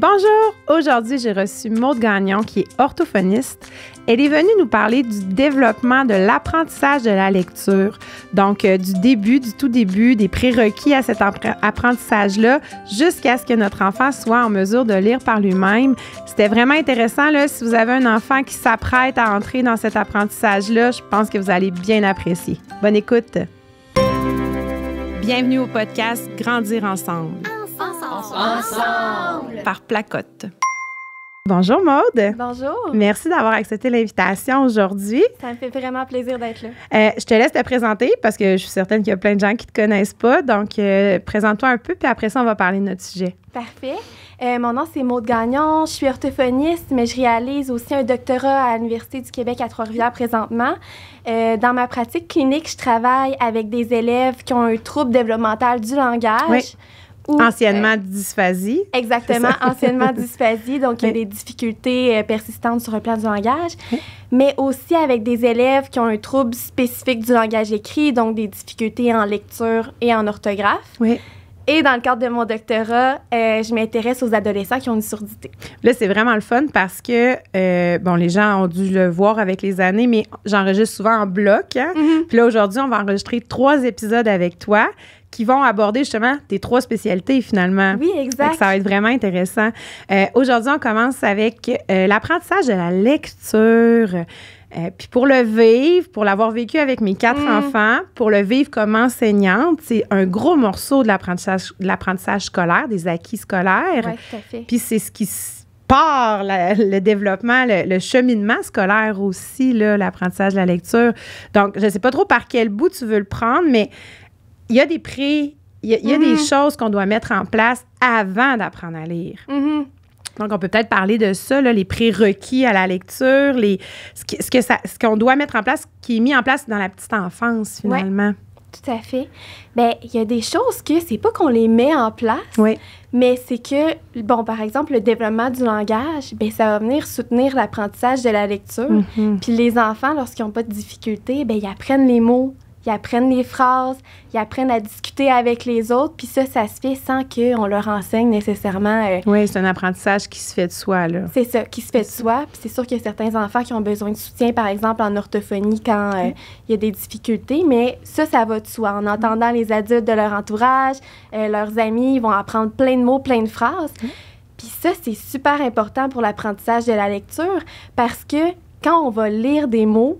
Bonjour! Aujourd'hui, j'ai reçu Maude Gagnon, qui est orthophoniste. Elle est venue nous parler du développement de l'apprentissage de la lecture, donc euh, du début, du tout début, des prérequis à cet apprentissage-là, jusqu'à ce que notre enfant soit en mesure de lire par lui-même. C'était vraiment intéressant. Là, si vous avez un enfant qui s'apprête à entrer dans cet apprentissage-là, je pense que vous allez bien apprécier. Bonne écoute! Bienvenue au podcast Grandir ensemble ensemble par Placotte. Bonjour Maude. Bonjour. Merci d'avoir accepté l'invitation aujourd'hui. Ça me fait vraiment plaisir d'être là. Euh, je te laisse te présenter parce que je suis certaine qu'il y a plein de gens qui ne te connaissent pas. Donc, euh, présente-toi un peu, puis après ça, on va parler de notre sujet. Parfait. Euh, mon nom, c'est Maude Gagnon. Je suis orthophoniste, mais je réalise aussi un doctorat à l'Université du Québec à Trois-Rivières présentement. dans ma pratique clinique, je travaille avec des élèves qui ont un trouble développemental du langage. Euh, anciennement dysphasie. Exactement, anciennement dysphasie. Donc, il y a des difficultés euh, persistantes sur le plan du langage, mais aussi avec des élèves qui ont un trouble spécifique du langage écrit, donc des difficultés en lecture et en orthographe. Oui. Et dans le cadre de mon doctorat, euh, je m'intéresse aux adolescents qui ont une surdité. Là, c'est vraiment le fun parce que, bon, les gens ont dû le voir avec les années, mais j'enregistre souvent en bloc. Hein. Mm-hmm. Puis là, aujourd'hui, on va enregistrer trois épisodes avec toi qui vont aborder justement tes trois spécialités finalement. Oui, exact. Ça va être vraiment intéressant. Euh, aujourd'hui, on commence avec euh, l'apprentissage de la lecture. Euh, puis pour le vivre, pour l'avoir vécu avec mes quatre mm. enfants, pour le vivre comme enseignante, c'est un gros morceau de l'apprentissage scolaire, des acquis scolaires. Oui, tout à fait. Puis c'est ce qui part le développement, le, le, cheminement scolaire aussi, l'apprentissage de la lecture. Donc, je ne sais pas trop par quel bout tu veux le prendre, mais il y a des prix, il y a, des mm-hmm. choses qu'on doit mettre en place avant d'apprendre à lire. Mm-hmm. Donc, on peut peut-être parler de ça, les prérequis à la lecture, les, ce, que ce qu'on doit mettre en place, qui est mis en place dans la petite enfance, finalement. tout à fait. Bien, il y a des choses que c'est pas qu'on les met en place, mais c'est que, bon, par exemple, le développement du langage, bien, ça va venir soutenir l'apprentissage de la lecture. Mm-hmm. Puis les enfants, lorsqu'ils n'ont pas de difficultés, bien, ils apprennent les mots ils apprennent les phrases, ils apprennent à discuter avec les autres, puis ça, ça se fait sans qu'on leur enseigne nécessairement. Euh, oui, c'est un apprentissage qui se fait de soi, là. C'est ça, qui se fait de soi. Puis c'est sûr qu'il y a certains enfants qui ont besoin de soutien, par exemple en orthophonie, quand euh, il y a des difficultés, mais ça, ça va de soi. En entendant les adultes de leur entourage, euh, leurs amis, ils vont apprendre plein de mots, plein de phrases. Puis ça, c'est super important pour l'apprentissage de la lecture parce que quand on va lire des mots,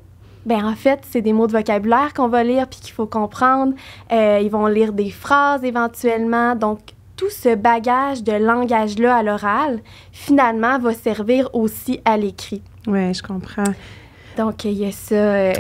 ben en fait, c'est des mots de vocabulaire qu'on va lire puis qu'il faut comprendre. Euh, ils vont lire des phrases éventuellement. Donc, tout ce bagage de langage-là à l'oral, finalement, va servir aussi à l'écrit. Oui, je comprends. Donc, il y a ça euh,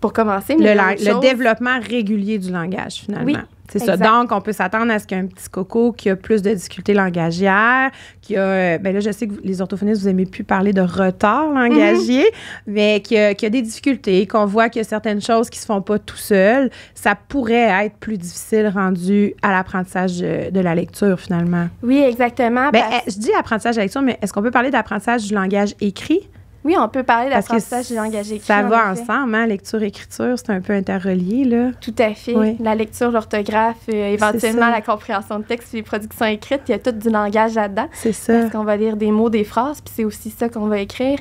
pour commencer. Mais le, le développement régulier du langage, finalement. Oui. C'est ça. Donc, on peut s'attendre à ce qu'un petit coco qui a plus de difficultés langagières, qui a. Euh, ben là, je sais que les orthophonistes, vous aimez plus parler de retard langagier, mhm. mais qui a, a, des difficultés, qu'on voit qu'il y a certaines choses qui se font pas tout seul. Ça pourrait être plus difficile rendu à l'apprentissage de, la lecture, finalement. Oui, exactement. Ben, eh, je dis apprentissage de la lecture, mais est-ce qu'on peut parler d'apprentissage du langage écrit? Oui, on peut parler d'apprentissage du langage écrit. Ça va ensemble, hein? lecture-écriture, c'est un peu interrelié, là. Tout à fait. La lecture, l'orthographe, euh, éventuellement la compréhension de texte, puis les productions écrites, il y a tout du langage là-dedans. C'est ça. Parce qu'on va lire des mots, des phrases, puis c'est aussi ça qu'on va écrire.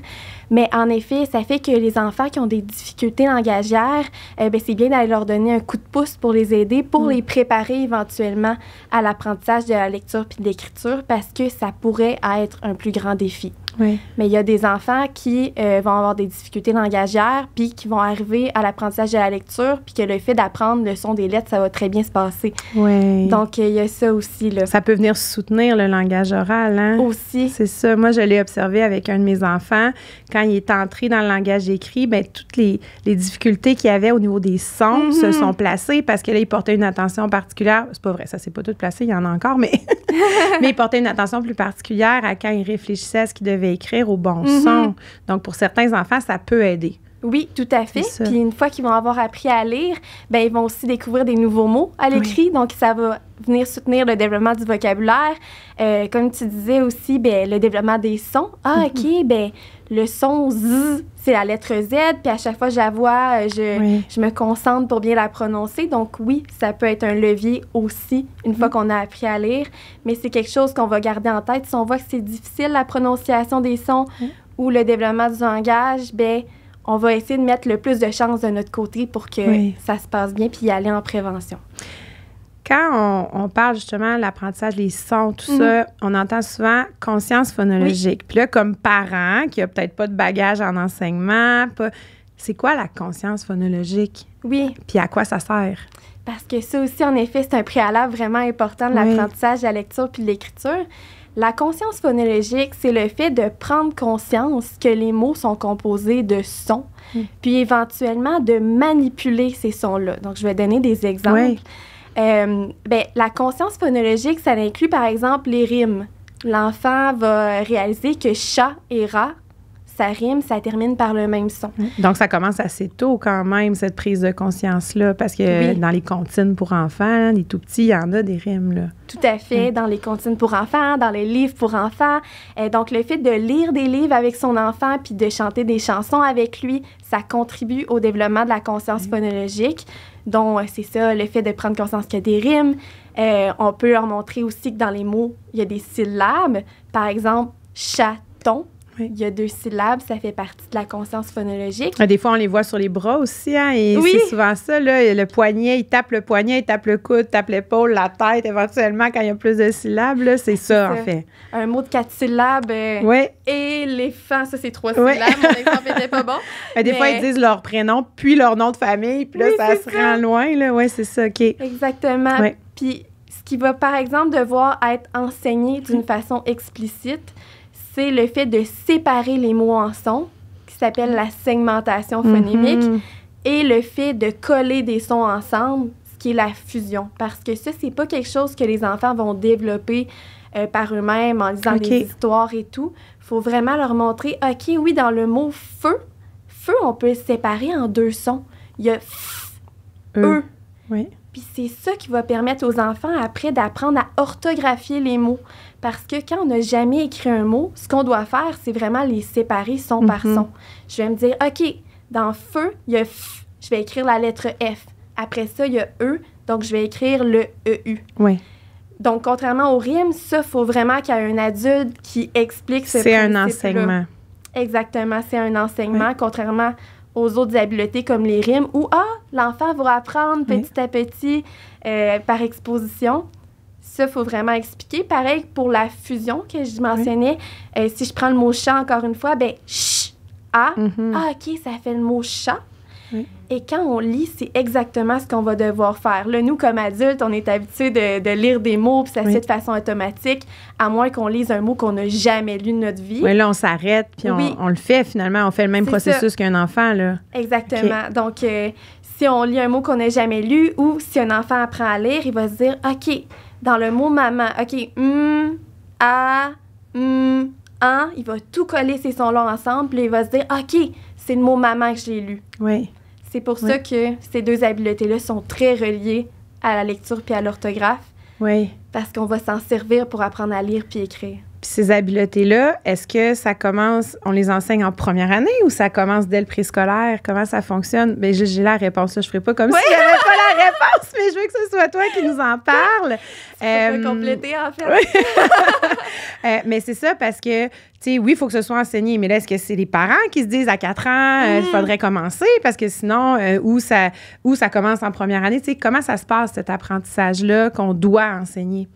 Mais en effet, ça fait que les enfants qui ont des difficultés langagières, ben, c'est bien d'aller leur donner un coup de pouce pour les aider, pour mm. les préparer éventuellement à l'apprentissage de la lecture puis de l'écriture, parce que ça pourrait être un plus grand défi. Mais il y a des enfants qui euh, vont avoir des difficultés langagières, puis qui vont arriver à l'apprentissage de la lecture, puis que le fait d'apprendre le son des lettres, ça va très bien se passer. Donc, euh, il y a ça aussi. Ça peut venir soutenir le langage oral. Hein? Aussi. C'est ça. Moi, je l'ai observé avec un de mes enfants. Quand il est entré dans le langage écrit, ben, toutes les, les difficultés qu'il y avait au niveau des sons mm-hmm. se sont placées parce que là, il portait une attention particulière. C'est pas vrai, ça s'est pas tout placé, il y en a encore, mais, mais il portait une attention plus particulière à quand il réfléchissait à ce qu'il devait écrire au bon mhm. son. Donc, pour certains enfants, ça peut aider. Oui, tout à fait. Puis une fois qu'ils vont avoir appris à lire, ben ils vont aussi découvrir des nouveaux mots à l'écrit, donc ça va venir soutenir le développement du vocabulaire. Euh, comme tu disais aussi, ben le développement des sons. Ah mhm. ok, ben le son Z, c'est la lettre Z, puis à chaque fois que euh, je la vois, je, me concentre pour bien la prononcer. Donc oui, ça peut être un levier aussi, une fois mhm. qu'on a appris à lire, mais c'est quelque chose qu'on va garder en tête. Si on voit que c'est difficile la prononciation des sons ou le développement du langage, ben on va essayer de mettre le plus de chances de notre côté pour que ça se passe bien, puis y aller en prévention. Quand on, parle justement de l'apprentissage, des sons, tout ça, mm-hmm. on entend souvent conscience phonologique. Puis là, comme parent qui a peut-être pas de bagage en enseignement, c'est quoi la conscience phonologique? Oui. Puis à quoi ça sert? Parce que ça aussi, en effet, c'est un préalable vraiment important de l'apprentissage de la lecture puis de l'écriture. La conscience phonologique, c'est le fait de prendre conscience que les mots sont composés de sons, mm. puis éventuellement de manipuler ces sons-là. Donc, je vais donner des exemples. Euh, ben, la conscience phonologique, ça inclut par exemple les rimes. L'enfant va réaliser que chat et rat, ça rime, ça termine par le même son. Donc, ça commence assez tôt quand même, cette prise de conscience-là, parce que dans les comptines pour enfants, les tout petits, il y en a des rimes. Là. Tout à fait, dans les comptines pour enfants, dans les livres pour enfants. Euh, donc, le fait de lire des livres avec son enfant, puis de chanter des chansons avec lui, ça contribue au développement de la conscience phonologique. Donc, c'est ça, le fait de prendre conscience qu'il y a des rimes. Euh, on peut leur montrer aussi que dans les mots, il y a des syllabes. Par exemple, chaton, il y a deux syllabes, ça fait partie de la conscience phonologique. Ah, des fois, on les voit sur les bras aussi, hein, et oui. c'est souvent ça, là, le poignet, il tape le poignet, il tape le coude, tape l'épaule, la tête, éventuellement, quand il y a plus de syllabes, c'est ça, en fait. Un mot de quatre syllabes, Et euh, les éléphant, ça, c'est trois syllabes, mon exemple n'était pas bon. des fois, ils disent leur prénom, puis leur nom de famille, puis là, ça se rend loin, là, ouais, c'est ça, OK. Exactement, puis qui va, par exemple, devoir être enseigné d'une façon explicite c'est le fait de séparer les mots en sons, qui s'appelle la segmentation phonémique, mhm. et le fait de coller des sons ensemble, ce qui est la fusion. Parce que ça, c'est pas quelque chose que les enfants vont développer euh, par eux-mêmes en lisant okay. des histoires et tout. Faut vraiment leur montrer, OK, oui, dans le mot feu, feu, on peut le séparer en deux sons. Il y a f, e. e. Puis c'est ça qui va permettre aux enfants après d'apprendre à orthographier les mots. Parce que quand on n'a jamais écrit un mot, ce qu'on doit faire, c'est vraiment les séparer son par mhm. son. Je vais me dire, OK, dans feu, il y a F, je vais écrire la lettre F. Après ça, il y a E, donc je vais écrire le EU. Oui. Donc, contrairement aux rimes, ça, faut vraiment qu'il y ait un adulte qui explique ce C'est un enseignement. Exactement, c'est un enseignement, contrairement aux autres habiletés comme les rimes, où, ah, l'enfant va apprendre petit à petit euh, par exposition. Ça, il faut vraiment expliquer. Pareil pour la fusion que je mentionnais. Euh, si je prends le mot chat encore une fois, ben ch, mhm. ah, OK, ça fait le mot chat. Et quand on lit, c'est exactement ce qu'on va devoir faire. Là, nous, comme adultes, on est habitués de, lire des mots, puis ça se fait de façon automatique, à moins qu'on lise un mot qu'on n'a jamais lu de notre vie. Oui, là, on s'arrête, puis on, le fait finalement. On fait le même processus qu'un enfant, là. Exactement. Donc, euh, si on lit un mot qu'on n'a jamais lu ou si un enfant apprend à lire, il va se dire, OK, dans le mot maman. OK, m mm, »,« a, m »,« a », il va tout coller ces sons-là ensemble, et il va se dire, OK, c'est le mot maman que j'ai lu. Oui. C'est pour ça que ces deux habiletés-là sont très reliées à la lecture puis à l'orthographe. Oui. Parce qu'on va s'en servir pour apprendre à lire puis écrire. Puis ces habiletés-là, est-ce que ça commence, on les enseigne en première année ou ça commence dès le préscolaire? Comment ça fonctionne? Bien, j'ai la réponse, là. Je ferai pas comme si j'avais pas la réponse, mais je veux que ce soit toi qui nous en parle. Je euh, compléter, en fait. Euh, mais c'est ça, parce que oui, il faut que ce soit enseigné, mais là, est-ce que c'est les parents qui se disent à 4 ans, euh, il mm. faudrait commencer parce que sinon, euh, où, ça, où ça commence en première année? comment ça se passe, cet apprentissage-là qu'on doit enseigner?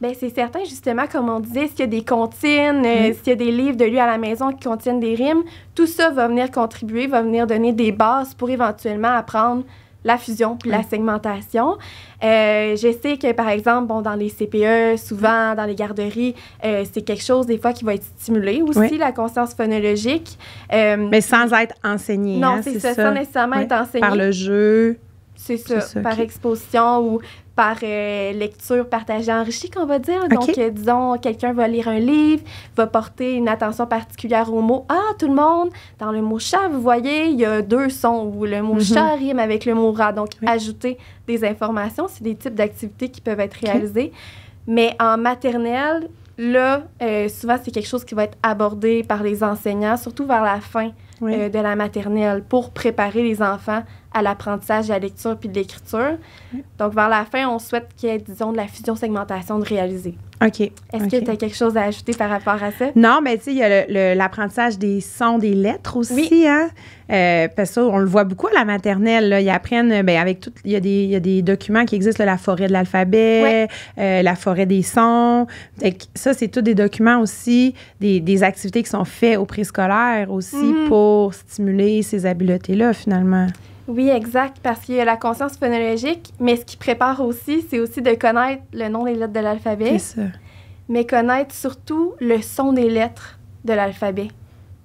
Bien, c'est certain, justement, comme on disait, s'il y a des comptines, euh, mm. s'il y a des livres de lui à la maison qui contiennent des rimes, tout ça va venir contribuer, va venir donner des bases pour éventuellement apprendre la fusion puis la segmentation. Euh, je sais que, par exemple, bon, dans les CPE, souvent, dans les garderies, euh, c'est quelque chose, des fois, qui va être stimulé aussi, la conscience phonologique. Euh, Mais sans être enseigné. Non, hein, c'est ça, sans nécessairement être enseigné. Par le jeu. C'est ça, par exposition ou par euh, lecture partagée enrichie, qu'on va dire. Donc, euh, disons, quelqu'un va lire un livre, va porter une attention particulière au mot. Ah, tout le monde, dans le mot chat, vous voyez, il y a deux sons où le mot mhm. chat rime avec le mot rat. Donc, ajouter des informations, c'est des types d'activités qui peuvent être réalisées. Mais en maternelle, là, euh, souvent, c'est quelque chose qui va être abordé par les enseignants, surtout vers la fin de la maternelle, pour préparer les enfants à l'apprentissage de la lecture puis de l'écriture. Donc, vers la fin, on souhaite qu'il y ait, disons, de la fusion-segmentation de réaliser. OK. Est-ce que tu as quelque chose à ajouter par rapport à ça? Non, mais tu sais, il y a l'apprentissage des sons, des lettres aussi, hein? Euh, parce que on le voit beaucoup à la maternelle. Là. Ils apprennent, euh, ben, avec tout, il y, a des, il y a des documents qui existent, la forêt de l'alphabet, euh, la forêt des sons. ça, c'est tous des documents aussi, des, des, activités qui sont faites au préscolaire aussi mhm. pour stimuler ces habiletés-là, finalement. Oui, exact, parce qu'il y a la conscience phonologique, mais ce qui prépare aussi, c'est aussi de connaître le nom des lettres de l'alphabet. Mais connaître surtout le son des lettres de l'alphabet,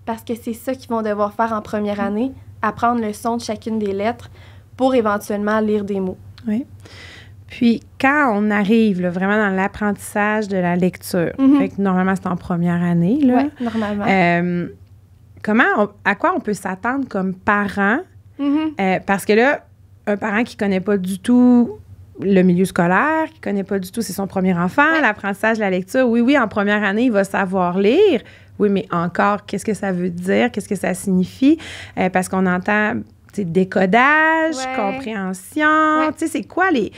parce que c'est ça qu'ils vont devoir faire en première mm. année, apprendre le son de chacune des lettres pour éventuellement lire des mots. Oui. Puis quand on arrive vraiment dans l'apprentissage de la lecture, mm-hmm. normalement c'est en première année. Là, normalement. Euh, comment à quoi on peut s'attendre comme parents Mm-hmm. Euh, parce que là, un parent qui connaît pas du tout le milieu scolaire, qui connaît pas du tout, c'est son premier enfant, l'apprentissage, la lecture. Oui, oui, en première année, il va savoir lire. Oui, mais encore, qu'est-ce que ça veut dire? Qu'est-ce que ça signifie? Euh, parce qu'on entend décodage, compréhension, tu sais, c'est quoi les...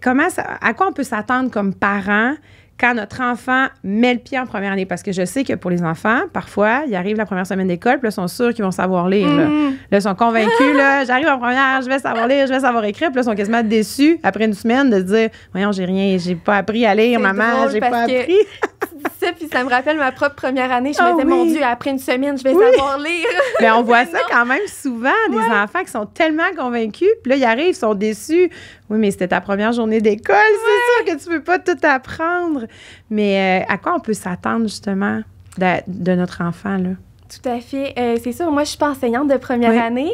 Comment à quoi on peut s'attendre comme parent quand notre enfant met le pied en première année. Parce que je sais que pour les enfants, parfois, ils arrivent la première semaine d'école, puis là, ils sont sûrs qu'ils vont savoir lire. Là. Mm. ils sont convaincus, là, j'arrive en première, je vais savoir lire, je vais savoir écrire. Puis là, ils sont quasiment déçus après une semaine de se dire Voyons, j'ai rien, j'ai pas appris à lire, maman, j'ai pas appris. ça, puis ça me rappelle ma propre première année. Je ah me disais, mon Dieu, après une semaine, je vais savoir lire. Mais on voit ça quand même souvent, des enfants qui sont tellement convaincus, puis là, ils arrivent, ils sont déçus. Oui, mais c'était ta première journée d'école, c'est sûr que tu peux pas tout apprendre. Mais euh, à quoi on peut s'attendre, justement, de notre enfant, là? Tout à fait. Euh, c'est sûr, moi, je suis pas enseignante de première année.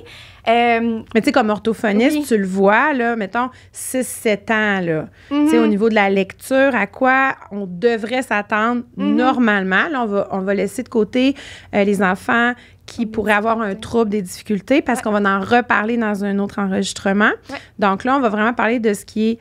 Euh, mais tu sais, comme orthophoniste, tu le vois, là, mettons, 6-7 ans, là. Tu sais, au mhm. niveau de la lecture, à quoi on devrait s'attendre mhm. normalement. Là, on va, laisser de côté euh, les enfants qui pourraient avoir un trouble, des difficultés, parce qu'on va en reparler dans un autre enregistrement. Donc là, on va vraiment parler de ce qui est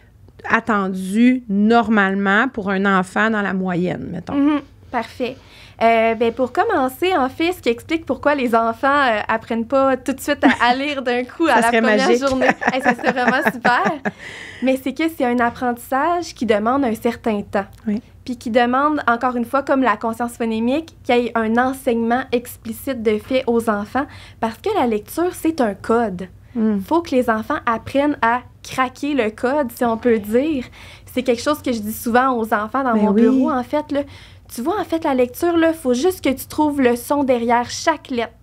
attendu normalement pour un enfant dans la moyenne, mettons. Mhm. Parfait. Euh, ben, pour commencer, en fait, ce qui explique pourquoi les enfants n'apprennent euh, apprennent pas tout de suite à, lire d'un coup à la première journée, hey, ça c'est vraiment super. Mais c'est que c'est un apprentissage qui demande un certain temps. Puis qui demande, encore une fois, comme la conscience phonémique, qu'il y ait un enseignement explicite de fait aux enfants, parce que la lecture, c'est un code. Il hmm. faut que les enfants apprennent à craquer le code, si on peut dire. C'est quelque chose que je dis souvent aux enfants dans ben mon bureau, en fait. Là, tu vois, en fait, la lecture, il faut juste que tu trouves le son derrière chaque lettre.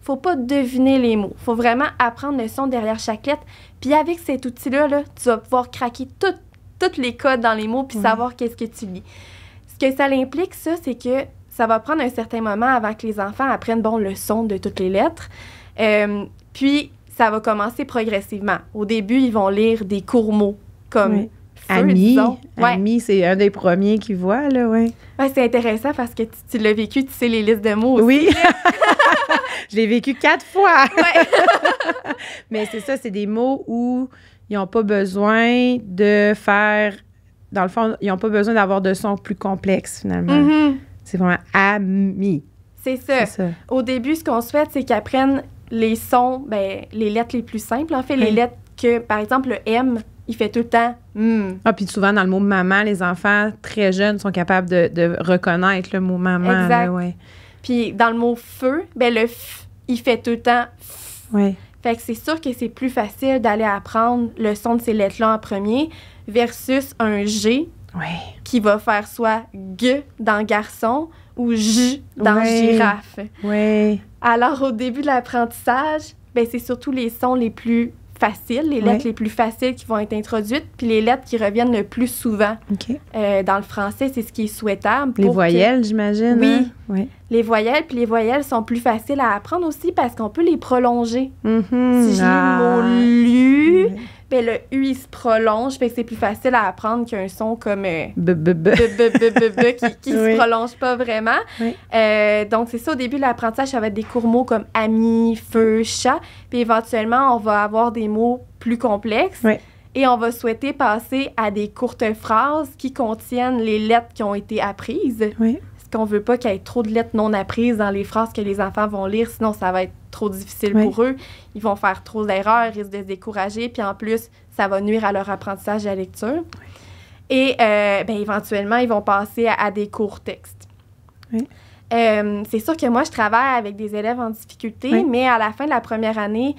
Faut pas deviner les mots. Faut vraiment apprendre le son derrière chaque lettre. Puis avec cet outil-là, là, tu vas pouvoir craquer toutes les codes dans les mots puis savoir qu'est-ce que tu lis. Ce que ça implique, ça, c'est que ça va prendre un certain moment avant que les enfants apprennent, bon, le son de toutes les lettres. Euh, puis, ça va commencer progressivement. Au début, ils vont lire des courts mots comme Ami, Ami, c'est un des premiers qui voit, là, ouais. Ouais, c'est intéressant parce que tu, l'as vécu, tu sais les listes de mots aussi. Oui. je l'ai vécu quatre fois. Mais c'est ça, c'est des mots où ils n'ont pas besoin de faire. Dans le fond, ils n'ont pas besoin d'avoir de sons plus complexes, finalement. Mm-hmm. C'est vraiment ami. C'est ça. Au début, ce qu'on souhaite, c'est qu'ils apprennent les sons, ben, les lettres les plus simples, en fait, les lettres que, par exemple, le M il fait tout le temps hmm. Ah, puis souvent, dans le mot maman, les enfants très jeunes sont capables de, reconnaître le mot maman. Exact. Puis dans le mot feu, ben le f, il fait tout le temps f. Ouais. Fait que c'est sûr que c'est plus facile d'aller apprendre le son de ces lettres-là en premier versus un G qui va faire soit G dans garçon ou J dans ouais. girafe. Alors au début de l'apprentissage, ben c'est surtout les sons les plus faciles, les lettres les plus faciles qui vont être introduites, puis les lettres qui reviennent le plus souvent. Euh, dans le français, c'est ce qui est souhaitable. les voyelles, j'imagine. Oui. Hein? oui. Les voyelles, puis les voyelles sont plus faciles à apprendre aussi parce qu'on peut les prolonger. Mm-hmm. Si j'ai lis le mot ah. lu, ben le U, il se prolonge, fait que c'est plus facile à apprendre qu'un son comme euh, qui, qui se prolonge pas vraiment. Euh, donc, c'est ça, au début, de l'apprentissage, ça va être des courts mots comme ami, feu, chat. Puis éventuellement, on va avoir des mots plus complexes. Et on va souhaiter passer à des courtes phrases qui contiennent les lettres qui ont été apprises qu'on veut pas qu'il y ait trop de lettres non apprises dans les phrases que les enfants vont lire, sinon ça va être trop difficile pour eux. Ils vont faire trop d'erreurs, risquent de se décourager, puis en plus, ça va nuire à leur apprentissage de la lecture. Et euh, ben, éventuellement, ils vont passer à, des courts textes. Euh, c'est sûr que moi, je travaille avec des élèves en difficulté, mais à la fin de la première année,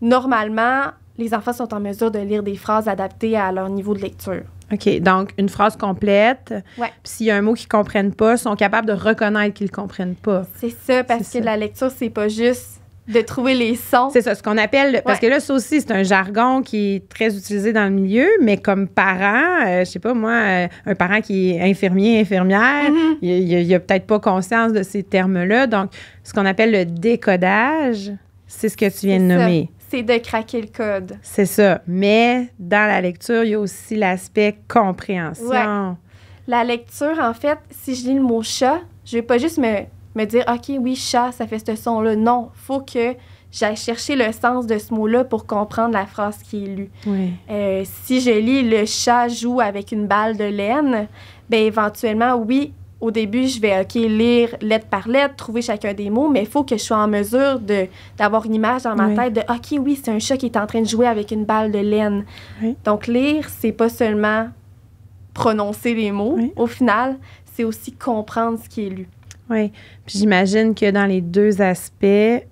normalement, les enfants sont en mesure de lire des phrases adaptées à leur niveau de lecture. OK. Donc, une phrase complète. Puis s'il y a un mot qu'ils ne comprennent pas, ils sont capables de reconnaître qu'ils ne comprennent pas. C'est ça, parce que la lecture, c'est pas juste de trouver les sons. C'est ça, ce qu'on appelle. Parce que là, ça aussi, c'est un jargon qui est très utilisé dans le milieu, mais comme parent, euh, je sais pas moi, euh, un parent qui est infirmier, infirmière, mm-hmm. il, n'a a peut-être pas conscience de ces termes-là. Donc, ce qu'on appelle le décodage. C'est ce que tu viens de nommer. C'est de craquer le code. C'est ça. Mais dans la lecture, il y a aussi l'aspect compréhension. La lecture, en fait, si je lis le mot chat, je vais pas juste me, me dire, OK, oui, chat, ça fait ce son-là. Non, faut que j'aille chercher le sens de ce mot-là pour comprendre la phrase qui est lue. Euh, si je lis le chat joue avec une balle de laine, ben éventuellement, oui, au début, je vais lire lettre par lettre, trouver chacun des mots, mais il faut que je sois en mesure de, d'avoir une image dans ma tête de OK, oui, c'est un chat qui est en train de jouer avec une balle de laine. Donc, lire, c'est pas seulement prononcer les mots. Au final, c'est aussi comprendre ce qui est lu. Oui. Puis j'imagine que dans les deux aspects,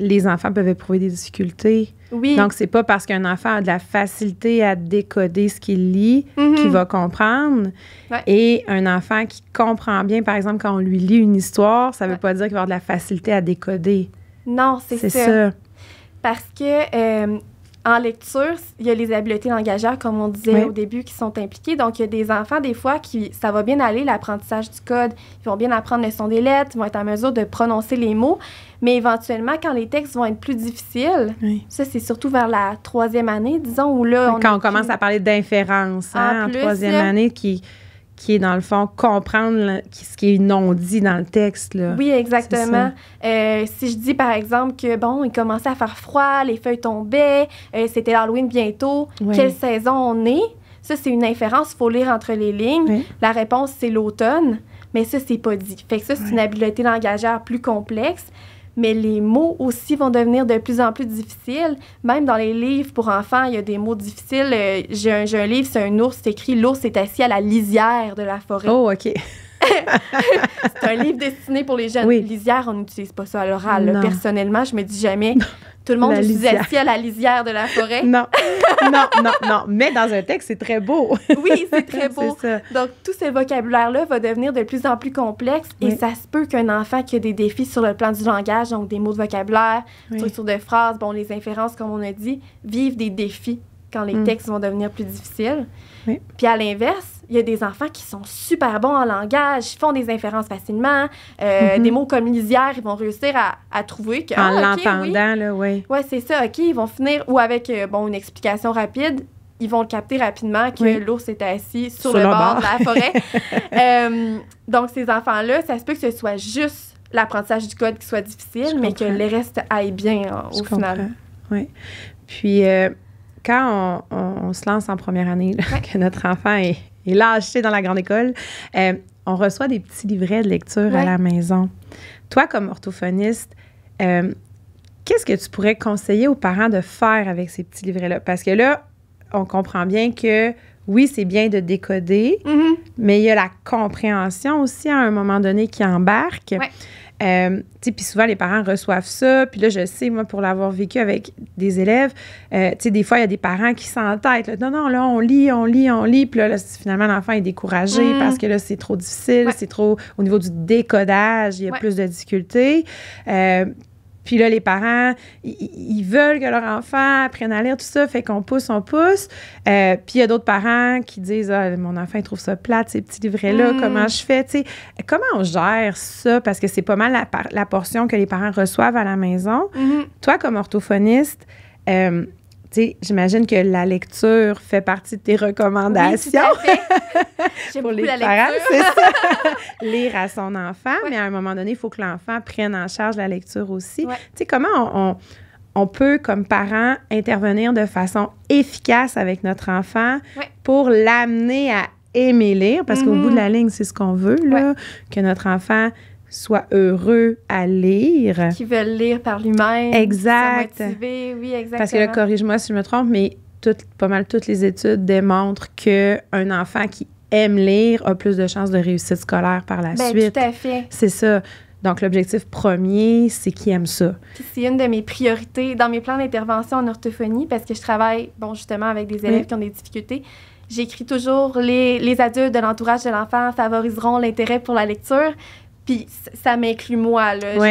les enfants peuvent éprouver des difficultés oui. Donc, c'est pas parce qu'un enfant a de la facilité à décoder ce qu'il lit qui mhm. qu'il va comprendre. Et un enfant qui comprend bien, par exemple, quand on lui lit une histoire, ça veut pas dire qu'il va avoir de la facilité à décoder. Non, c'est ça. ça. Parce que euh, en lecture, il y a les habiletés langagières, comme on disait au début, qui sont impliquées. Donc, il y a des enfants, des fois, qui ça va bien aller, l'apprentissage du code. Ils vont bien apprendre le son des lettres, ils vont être en mesure de prononcer les mots. Mais éventuellement, quand les textes vont être plus difficiles, ça, c'est surtout vers la troisième année, disons, où là. quand on commence à parler d'inférence, en, hein, troisième année, qui qui est dans le fond comprendre ce qui est non dit dans le texte. Oui, exactement. Euh, si je dis par exemple que bon, il commençait à faire froid, les feuilles tombaient, euh, c'était l'Halloween bientôt, quelle saison on est Ça, c'est une inférence, il faut lire entre les lignes. La réponse, c'est l'automne, mais ça, c'est pas dit. Fait que ça, c'est une habileté langagière plus complexe mais les mots aussi vont devenir de plus en plus difficiles. Même dans les livres pour enfants, il y a des mots difficiles. Euh, j'ai un, livre, c'est un ours, c'est écrit L'ours est assis à la lisière de la forêt. Oh, OK. c'est un livre destiné pour les jeunes. Oui. Lisière, on n'utilise pas ça à l'oral. Personnellement, je me dis jamais, tout le monde, je suis à la lisière de la forêt. Non, non, non, non. Mais dans un texte, c'est très beau. oui, c'est très beau. Donc, tout ce vocabulaire-là va devenir de plus en plus complexe et ça se peut qu'un enfant qui a des défis sur le plan du langage, donc des mots de vocabulaire, structure de phrases, bon, les inférences, comme on a dit, vivent des défis quand les mm. textes vont devenir plus difficiles. Puis à l'inverse, il y a des enfants qui sont super bons en langage, ils font des inférences facilement, euh, mhm. des mots comme lisière, ils vont réussir à, trouver que. En ah, l'entendant, là, oui. Oui, c'est ça, OK, ils vont finir, ou avec, euh, bon, une explication rapide, ils vont le capter rapidement que l'ours est assis sur, le, bord, de la forêt. Euh, donc, ces enfants-là, ça se peut que ce soit juste l'apprentissage du code qui soit difficile, mais que le reste aille bien hein, au final. Oui. Puis quand on, se lance en première année, que notre enfant est, et lâché dans la grande école. Euh, on reçoit des petits livrets de lecture à la maison. Toi, comme orthophoniste, euh, qu'est-ce que tu pourrais conseiller aux parents de faire avec ces petits livrets-là? Parce que là, on comprend bien que oui, c'est bien de décoder, mm-hmm. mais il y a la compréhension aussi à un moment donné qui embarque. Euh, puis souvent, les parents reçoivent ça. Puis là, je sais, moi, pour l'avoir vécu avec des élèves, euh, des fois, il y a des parents qui s'entêtent. Non, non, là, on lit, on lit, on lit. Puis là, finalement, l'enfant est découragé mm. parce que là, c'est trop difficile. C'est trop. Au niveau du décodage, il y a plus de difficultés. Euh, puis là, les parents, ils veulent que leur enfant apprenne à lire, tout ça. Fait qu'on pousse, on pousse. Euh, puis il y a d'autres parents qui disent ah, Mon enfant, trouve ça plate, ces petits livrets-là. Mm. Comment je fais Comment on gère ça Parce que c'est pas mal la, portion que les parents reçoivent à la maison. Mm-hmm. Toi, comme orthophoniste, euh, j'imagine que la lecture fait partie de tes recommandations. pour les parents, c'est ça. Lire à son enfant, mais à un moment donné, il faut que l'enfant prenne en charge la lecture aussi. Tu sais, comment on, peut, comme parent, intervenir de façon efficace avec notre enfant pour l'amener à aimer lire, parce qu'au bout de mm-hmm. la ligne, c'est ce qu'on veut, là, que notre enfant Soit heureux à lire. Qui veulent lire par lui-même. Exact. Qui oui, exactement. Parce que là, corrige-moi si je me trompe, mais tout, pas mal toutes les études démontrent qu'un enfant qui aime lire a plus de chances de réussite scolaire par la suite. Ben, suite. Tout à fait. C'est ça. Donc, l'objectif premier, c'est qui aime ça. C'est une de mes priorités dans mes plans d'intervention en orthophonie parce que je travaille, bon, justement, avec des élèves qui ont des difficultés. J'écris toujours les, les, adultes de l'entourage de l'enfant favoriseront l'intérêt pour la lecture. Puis ça m'inclut moi, Alors,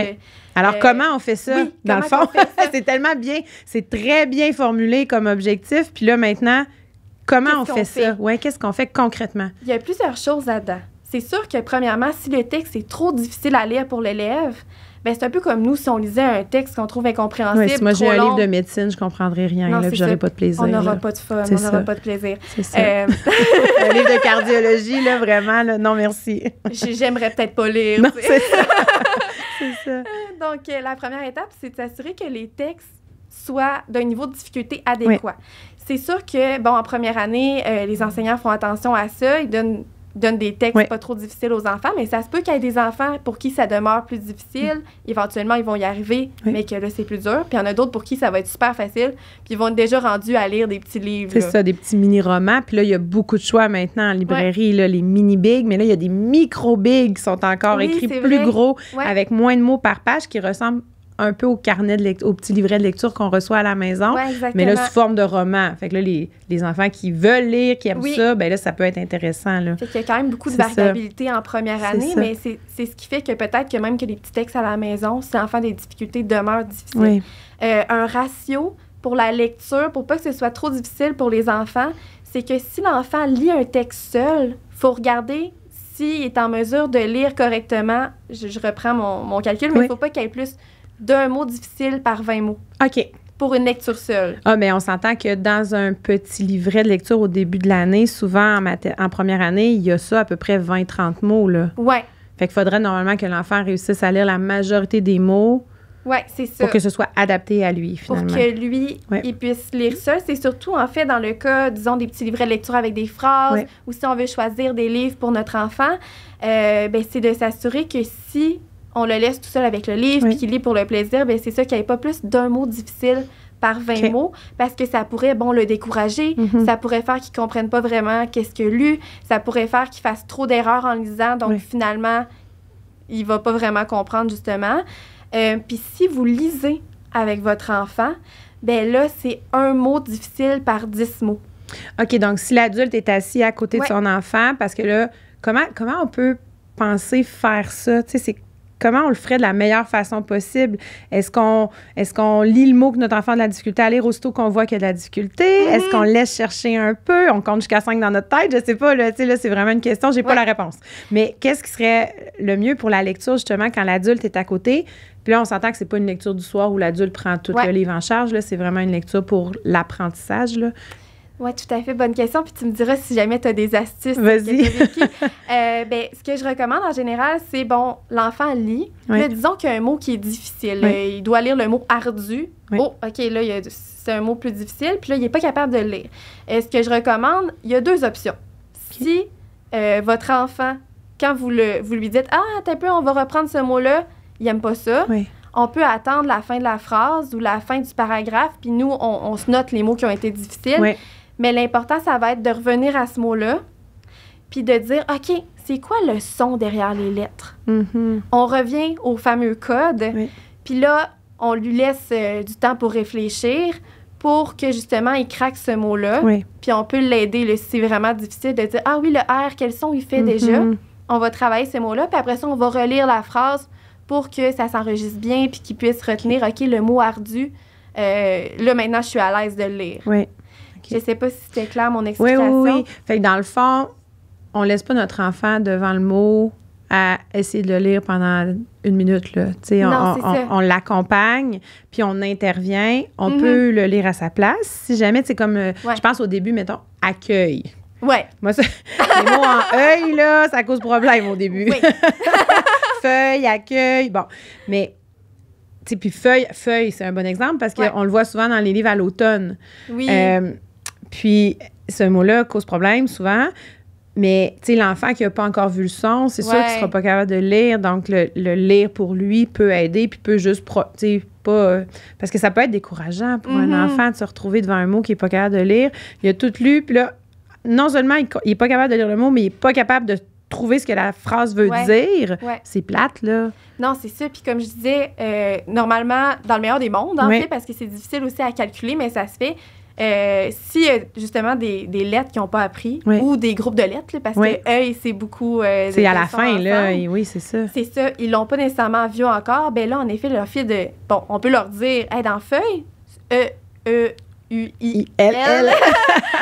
euh, comment on fait ça, dans le fond? c'est tellement bien, c'est très bien formulé comme objectif. Puis là, maintenant, comment on fait, ça? Ouais, qu'est-ce qu'on fait concrètement? Il y a plusieurs choses à dedans c'est sûr que, premièrement, si le texte est trop difficile à lire pour l'élève, ben c'est un peu comme nous si on lisait un texte qu'on trouve incompréhensible. Oui, si moi j'ai un livre de médecine, je comprendrais rien, non, là, j'aurais pas de plaisir. On n'aura pas de fun, on n'aura pas de plaisir. C'est euh, un livre de cardiologie, là, vraiment, non merci. J'aimerais peut-être pas lire. c'est ça. Donc, euh, la première étape, c'est de s'assurer que les textes soient d'un niveau de difficulté adéquat. C'est sûr que, bon, en première année, euh, les mm. enseignants font attention à ça. Ils donnent donne des textes pas trop difficiles aux enfants, mais ça se peut qu'il y ait des enfants pour qui ça demeure plus difficile. Mm. Éventuellement, ils vont y arriver, mais que là, c'est plus dur. Puis il y en a d'autres pour qui ça va être super facile, puis ils vont être déjà rendus à lire des petits livres. C'est ça, des petits mini-romans. Puis là, il y a beaucoup de choix maintenant en librairie, les mini-bigs, mais là, il y a des micro-bigs qui sont encore écrits plus gros, avec moins de mots par page, qui ressemblent un peu au carnet, de lecture, au petit livret de lecture qu'on reçoit à la maison, mais là, sous forme de roman. Fait que là, les, enfants qui veulent lire, qui aiment ça, ben là, ça peut être intéressant. Là. Fait qu'il y a quand même beaucoup de variabilité en première année, mais c'est ce qui fait que peut-être que même que les petits textes à la maison, si l'enfant a des difficultés, demeurent difficiles. Euh, un ratio pour la lecture, pour pas que ce soit trop difficile pour les enfants, c'est que si l'enfant lit un texte seul, faut regarder s'il est en mesure de lire correctement. Je, reprends mon, calcul, mais il faut pas qu'il ait plus d'un mot difficile par 20 mots. OK. Pour une lecture seule. Ah, mais on s'entend que dans un petit livret de lecture au début de l'année, souvent en, première année, il y a ça à peu près 20-30 mots. Là. Ouais. Fait qu'il faudrait normalement que l'enfant réussisse à lire la majorité des mots. Oui, c'est ça. Pour que ce soit adapté à lui, finalement. Pour que lui, il puisse lire seul. C'est surtout, en fait, dans le cas, disons, des petits livrets de lecture avec des phrases, ou si on veut choisir des livres pour notre enfant, euh, ben, c'est de s'assurer que si on le laisse tout seul avec le livre, puis qu'il lit pour le plaisir, bien, c'est ça qu'il n'y ait pas plus d'un mot difficile par 20 mots parce que ça pourrait bon le décourager, mhm. ça pourrait faire qu'il ne comprenne pas vraiment qu'est-ce que a lu, ça pourrait faire qu'il fasse trop d'erreurs en lisant donc finalement il va pas vraiment comprendre justement. Euh, puis si vous lisez avec votre enfant, ben là c'est un mot difficile par 10 mots. OK, donc si l'adulte est assis à côté de son enfant parce que là comment comment on peut penser faire ça, tu sais c'est comment on le ferait de la meilleure façon possible? Est-ce qu'on est qu'on lit le mot que notre enfant a de la difficulté à lire aussitôt qu'on voit qu'il a de la difficulté? Mm-hmm. Est-ce qu'on laisse chercher un peu? On compte jusqu'à 5 dans notre tête? Je sais pas, là, là c'est vraiment une question, j'ai n'ai pas la réponse. Mais qu'est-ce qui serait le mieux pour la lecture, justement, quand l'adulte est à côté? Puis là, on s'entend que c'est pas une lecture du soir où l'adulte prend tout le livre en charge. C'est vraiment une lecture pour l'apprentissage. Oui, tout à fait. Bonne question. Puis tu me diras si jamais tu as des astuces. Vas-y. Euh, ben, ce que je recommande en général, c'est, bon, l'enfant lit. Mais disons qu'il y a un mot qui est difficile. Il doit lire le mot ardu. bon Oh, OK, là, c'est un mot plus difficile. Puis là, il n'est pas capable de le lire. ce que je recommande, il y a deux options. Si euh, votre enfant, quand vous, le, vous lui dites, ah, t'as peu, on va reprendre ce mot-là, il n'aime pas ça. on peut attendre la fin de la phrase ou la fin du paragraphe, puis nous, on, on, se note les mots qui ont été difficiles. Oui. Mais l'important, ça va être de revenir à ce mot-là, puis de dire, OK, c'est quoi le son derrière les lettres? Mm-hmm. On revient au fameux code, puis là, on lui laisse euh, du temps pour réfléchir pour que justement il craque ce mot-là. Puis on peut l'aider. C'est vraiment difficile de dire Ah oui, le R, quel son il fait déjà. Mm-hmm. On va travailler ce mot-là. Puis après ça, on va relire la phrase pour que ça s'enregistre bien puis qu'il puisse retenir OK, le mot ardu. Euh, là, maintenant, je suis à l'aise de le lire. Je sais pas si c'était clair mon explication. Oui, Fait dans le fond, on laisse pas notre enfant devant le mot à essayer de le lire pendant une minute. Là. on, l'accompagne, puis on intervient. On mhm. peut le lire à sa place. Si jamais, c'est comme, euh, je pense au début, mettons, accueil. Ouais. Moi, ça, les mots en œil, là, ça cause problème au début. feuille, accueil, bon. Mais puis feuille, feuille, c'est un bon exemple parce qu'on on le voit souvent dans les livres à l'automne. Oui. Euh, puis ce mot-là cause problème souvent. Mais tu l'enfant qui n'a pas encore vu le son, c'est sûr qu'il ne sera pas capable de lire. Donc, le, lire pour lui peut aider, puis peut juste, tu pas... Euh, parce que ça peut être décourageant pour un mhm. enfant de se retrouver devant un mot qu'il n'est pas capable de lire. Il a tout lu, puis là, non seulement il n'est pas capable de lire le mot, mais il n'est pas capable de trouver ce que la phrase veut dire. C'est plate, là. Non, c'est ça. Puis comme je disais, euh, normalement, dans le meilleur des mondes, parce que c'est difficile aussi à calculer, mais ça se fait euh, s'il y euh, a justement des, lettres qui n'ont pas appris ou des groupes de lettres, parce que œil », c'est beaucoup. Euh, c'est à la fin, là. oui, c'est ça. C'est ça. Ils l'ont pas nécessairement vu encore. Ben là, en effet, leur fille de. Bon, on peut leur dire, hey, dans feuille, E, E, U, I, L. L.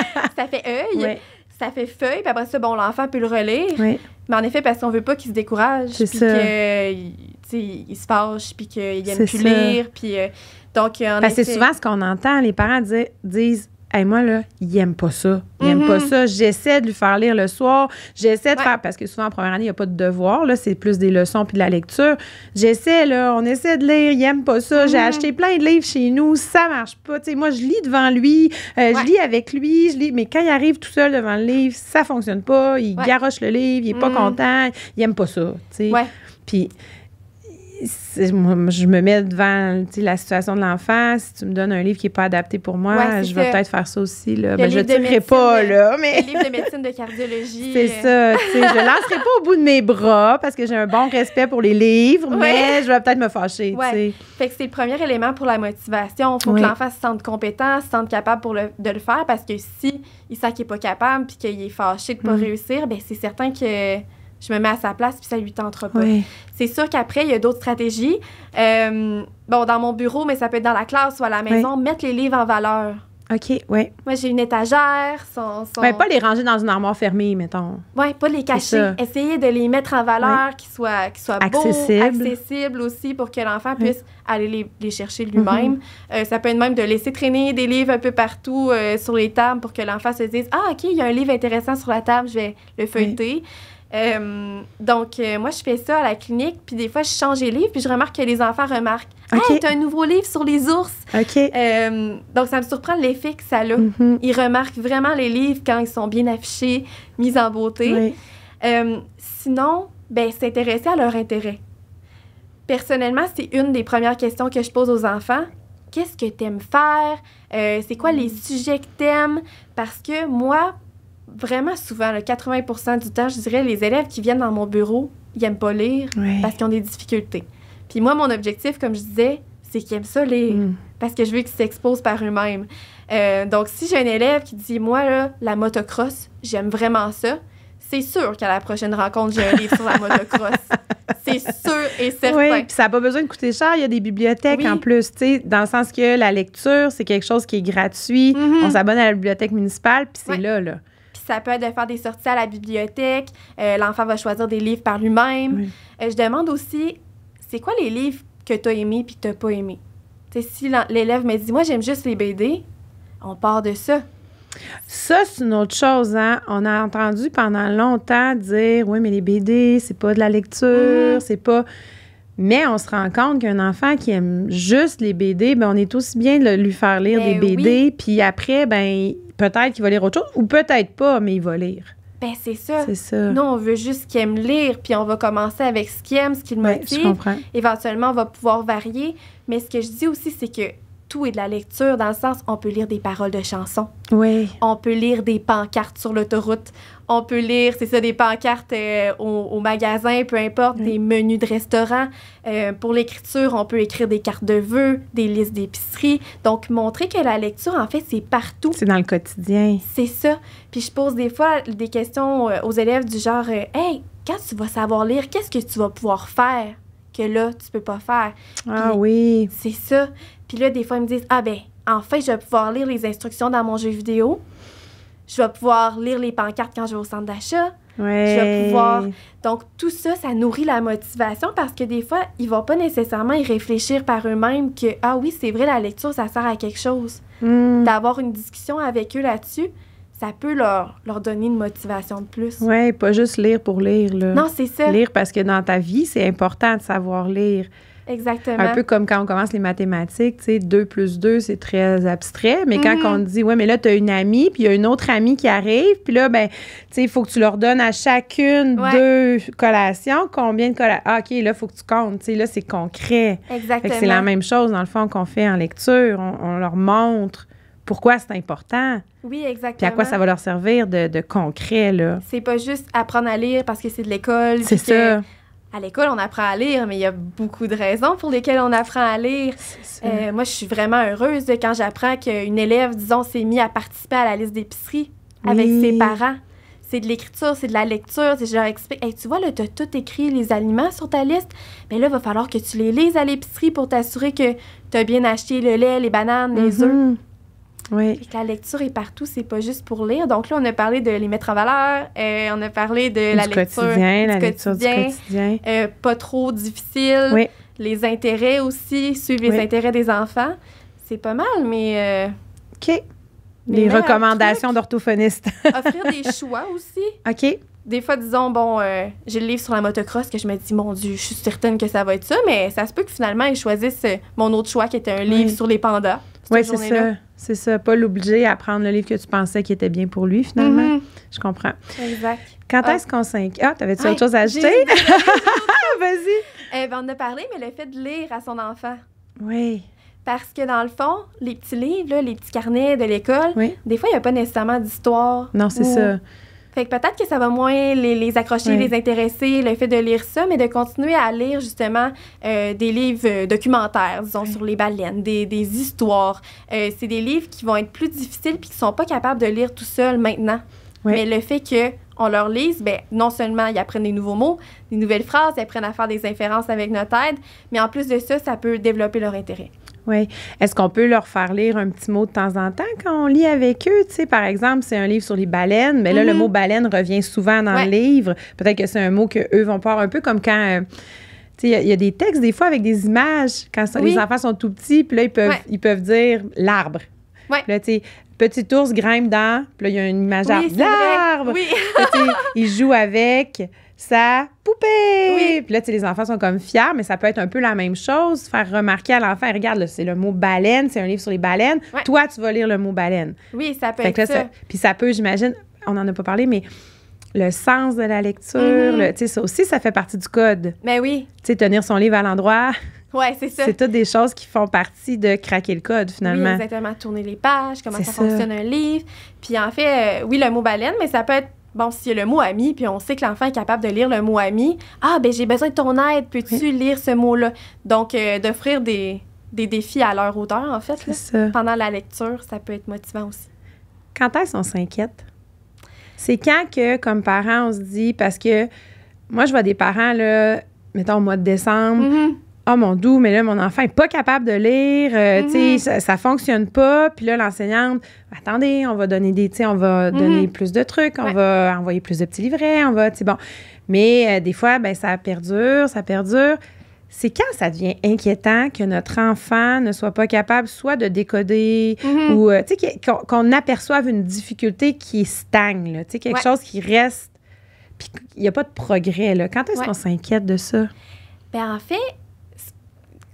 ça fait œil. Ça fait feuille, puis après ça, bon, l'enfant peut le relire. Mais en effet, parce qu'on veut pas qu'il se décourage, puis il se fâche, puis qu'il aime plus lire, puis. Euh, donc, C'est souvent ce qu'on entend. Les parents disent Hey, moi, là, il aime pas ça. Il pas mhm. ça. J'essaie de lui faire lire le soir. J'essaie de faire. Parce que souvent, en première année, il n'y a pas de devoir. c'est plus des leçons puis de la lecture. J'essaie, là, on essaie de lire. Il aime pas ça. J'ai mhm. acheté plein de livres chez nous. Ça marche pas. moi, je lis devant lui. Euh, je lis avec lui. Je lis. Mais quand il arrive tout seul devant le livre, ça fonctionne pas. Il garoche le livre. Il est pas mhm. content. Il aime pas ça. Tu Puis je me mets devant la situation de l'enfant. Si tu me donnes un livre qui n'est pas adapté pour moi, je vais peut-être faire ça aussi. Là. Ben, je ne tirerai pas, là. Mais... Le livre de médecine de cardiologie. C'est euh. ça. je ne lancerai pas au bout de mes bras parce que j'ai un bon respect pour les livres, mais je vais peut-être me fâcher. Fait c'est le premier élément pour la motivation. Il faut que l'enfant se sente compétent, se sente capable de le faire parce que si il sait qu'il n'est pas capable et qu'il est fâché de ne pas mm. réussir, ben c'est certain que je me mets à sa place, puis ça lui tente pas. C'est sûr qu'après, il y a d'autres stratégies. Euh, bon, dans mon bureau, mais ça peut être dans la classe ou à la maison, mettre les livres en valeur. OK, oui. Moi, j'ai une étagère. Son, pas les ranger dans une armoire fermée, mettons. Oui, pas les cacher. Essayer de les mettre en valeur, qu'ils soient, beaux, aussi, pour que l'enfant puisse aller les, chercher lui-même. Mhm. Euh, ça peut être même de laisser traîner des livres un peu partout euh, sur les tables pour que l'enfant se dise Ah, OK, il y a un livre intéressant sur la table, je vais le feuilleter. Euh, donc, euh, moi, je fais ça à la clinique, puis des fois, je change les livres, puis je remarque que les enfants remarquent Ah, tu as un nouveau livre sur les ours. OK. Euh, donc, ça me surprend l'effet que ça a. Mm-hmm. Ils remarquent vraiment les livres quand ils sont bien affichés, mis en beauté. sinon, ben, s'intéresser à leur intérêt. Personnellement, c'est une des premières questions que je pose aux enfants. Qu'est-ce que t'aimes faire? c'est quoi les mm. sujets que t'aimes? Parce que moi, vraiment souvent, 80 du temps, je dirais, les élèves qui viennent dans mon bureau, ils n'aiment pas lire parce qu'ils ont des difficultés. Puis moi, mon objectif, comme je disais, c'est qu'ils aiment ça lire mm. parce que je veux qu'ils s'exposent par eux-mêmes. Euh, donc, si j'ai un élève qui dit, moi, la motocross, j'aime vraiment ça, c'est sûr qu'à la prochaine rencontre, j'ai un livre sur la motocross. C'est sûr et certain. Oui, puis ça n'a pas besoin de coûter cher. Il y a des bibliothèques en plus, tu sais, dans le sens que la lecture, c'est quelque chose qui est gratuit. Mm-hmm. On s'abonne à la bibliothèque municipale, puis c'est là, là ça peut être de faire des sorties à la bibliothèque. Euh, l'enfant va choisir des livres par lui-même. Euh, je demande aussi, c'est quoi les livres que tu as aimés puis que tu pas aimés? si l'élève me dit, moi, j'aime juste les BD, on part de ça. Ça, c'est une autre chose. Hein? On a entendu pendant longtemps dire Oui, mais les BD, c'est pas de la lecture, mm-hmm. c'est pas. Mais on se rend compte qu'un enfant qui aime juste les BD, ben on est aussi bien de lui faire lire ben des BD. Puis après, ben peut-être qu'il va lire autre chose ou peut-être pas, mais il va lire. Ben, c'est ça. ça. Nous, on veut juste qu'il aime lire, puis on va commencer avec ce qu'il aime, ce qu'il ben, ouais, Je comprends. Éventuellement, on va pouvoir varier. Mais ce que je dis aussi, c'est que tout est de la lecture, dans le sens, on peut lire des paroles de chansons. Oui. On peut lire des pancartes sur l'autoroute on peut lire, c'est ça, des pancartes euh, au, magasin, peu importe, des menus de restaurant. Euh, pour l'écriture, on peut écrire des cartes de vœux, des listes d'épicerie. Donc, montrer que la lecture, en fait, c'est partout. C'est dans le quotidien. C'est ça. Puis je pose des fois des questions euh, aux élèves du genre Hey, quand tu vas savoir lire, qu'est-ce que tu vas pouvoir faire que là, tu peux pas faire? Ah oui. C'est ça. Puis là, des fois, ils me disent Ah ben, enfin, je vais pouvoir lire les instructions dans mon jeu vidéo je vais pouvoir lire les pancartes quand je vais au centre d'achat. Je vais pouvoir. Donc, tout ça, ça nourrit la motivation parce que des fois, ils vont pas nécessairement y réfléchir par eux-mêmes que, ah oui, c'est vrai, la lecture, ça sert à quelque chose. Hmm. D'avoir une discussion avec eux là-dessus, ça peut leur, leur donner une motivation de plus. Oui, pas juste lire pour lire. Non, c'est ça. Lire parce que dans ta vie, c'est important de savoir lire. Exactement. Un peu comme quand on commence les mathématiques, tu sais, 2 plus 2, c'est très abstrait, mais quand mhm. on dit, ouais, mais là, tu as une amie, puis il y a une autre amie qui arrive, puis là, ben, tu sais, il faut que tu leur donnes à chacune deux collations. Combien de collations? Ah, OK, là, il faut que tu comptes, tu sais, là, c'est concret. Exactement. C'est la même chose, dans le fond, qu'on fait en lecture. On, leur montre pourquoi c'est important. Oui, exactement. Puis à quoi ça va leur servir de, concret, là. C'est pas juste apprendre à lire parce que c'est de l'école. C'est ça à l'école, on apprend à lire, mais il y a beaucoup de raisons pour lesquelles on apprend à lire. Euh, moi, je suis vraiment heureuse quand j'apprends qu'une élève, disons, s'est mise à participer à la liste d'épicerie avec ses parents. C'est de l'écriture, c'est de la lecture. Je leur explique, tu vois, là, tu as tout écrit les aliments sur ta liste, mais là, il va falloir que tu les lises à l'épicerie pour t'assurer que tu as bien acheté le lait, les bananes, les mhm. œufs la lecture est partout, c'est pas juste pour lire. Donc là, on a parlé de les mettre en valeur, euh, on a parlé de la lecture, du quotidien, euh, pas trop difficile, les intérêts aussi, suivre les intérêts des enfants. C'est pas mal, mais. Euh, OK. Les recommandations d'orthophonistes. offrir des choix aussi. OK. Des fois, disons, bon, j'ai le livre sur la motocross que je me dis, mon Dieu, je suis certaine que ça va être ça, mais ça se peut que finalement, ils choisissent mon autre choix qui était un livre sur les pandas. Oui, c'est ça. C'est ça. Pas l'obliger à prendre le livre que tu pensais qui était bien pour lui, finalement. Mm-hmm. Je comprends. Exact. Quand ah. est-ce qu'on s'inquiète? Ah, t'avais-tu autre chose à ajouter? Vas-y. Eh ben, on a parlé, mais le fait de lire à son enfant. Oui. Parce que dans le fond, les petits livres, les petits carnets de l'école, des fois, il n'y a pas nécessairement d'histoire. Non, c'est ça. Fait que peut-être que ça va moins les, les accrocher, les intéresser, le fait de lire ça, mais de continuer à lire justement euh, des livres euh, documentaires, disons, sur les baleines, des, des histoires. Euh, c'est des livres qui vont être plus difficiles puis qui sont pas capables de lire tout seuls maintenant. Mais le fait que on leur lise, ben, non seulement ils apprennent des nouveaux mots, des nouvelles phrases, ils apprennent à faire des inférences avec notre aide, mais en plus de ça, ça peut développer leur intérêt. Oui. Est-ce qu'on peut leur faire lire un petit mot de temps en temps quand on lit avec eux? Tu sais, par exemple, c'est un livre sur les baleines, mais là, le mhm. mot baleine revient souvent dans le livre. Peut-être que c'est un mot qu'eux vont voir un peu comme quand. Euh, sais, il y, a des textes, des fois, avec des images, quand les enfants sont tout petits, puis là, ils peuvent, ils peuvent dire l'arbre. Là, tu sais, petit ours grimpe dans, puis là, il y a une image oui, d'arbre. Oui. Ils jouent avec ça poupée. Oui. Puis là, tu sais, les enfants sont comme fiers, mais ça peut être un peu la même chose. Faire remarquer à l'enfant, regarde, c'est le mot baleine, c'est un livre sur les baleines. Toi, tu vas lire le mot baleine. Oui, ça peut être ça. Puis ça peut, j'imagine, on n'en a pas parlé, mais le sens de la lecture, mm-hmm. tu sais, ça aussi, ça fait partie du code. Mais ben oui. Tu sais, tenir son livre à l'endroit. Oui, c'est ça. C'est toutes des choses qui font partie de craquer le code, finalement. exactement. Tourner les pages, comment ça, fonctionne un livre. Puis en fait, euh, oui, le mot baleine, mais ça peut être bon, s'il y a le mot ami, puis on sait que l'enfant est capable de lire le mot ami, ah, ben j'ai besoin de ton aide, peux-tu lire ce mot-là? Donc, euh, d'offrir des, défis à leur hauteur en fait, là, pendant la lecture, ça peut être motivant aussi. Quand est-ce qu'on s'inquiète? C'est quand que, comme parents, on se dit, parce que moi, je vois des parents, là, mettons, au mois de décembre, mm-hmm oh mon doux, mais là, mon enfant n'est pas capable de lire, euh, mhm. ça, ne fonctionne pas. Puis là, l'enseignante, attendez, on va donner des, on va mhm. donner plus de trucs, on va envoyer plus de petits livrets, on va, bon. Mais euh, des fois, ben, ça perdure, ça perdure. C'est quand ça devient inquiétant que notre enfant ne soit pas capable soit de décoder mhm. ou, euh, qu'on aperçoive une difficulté qui stagne, quelque chose qui reste, puis il n'y a pas de progrès, là. Quand est-ce qu'on s'inquiète de ça? Bien, en fait,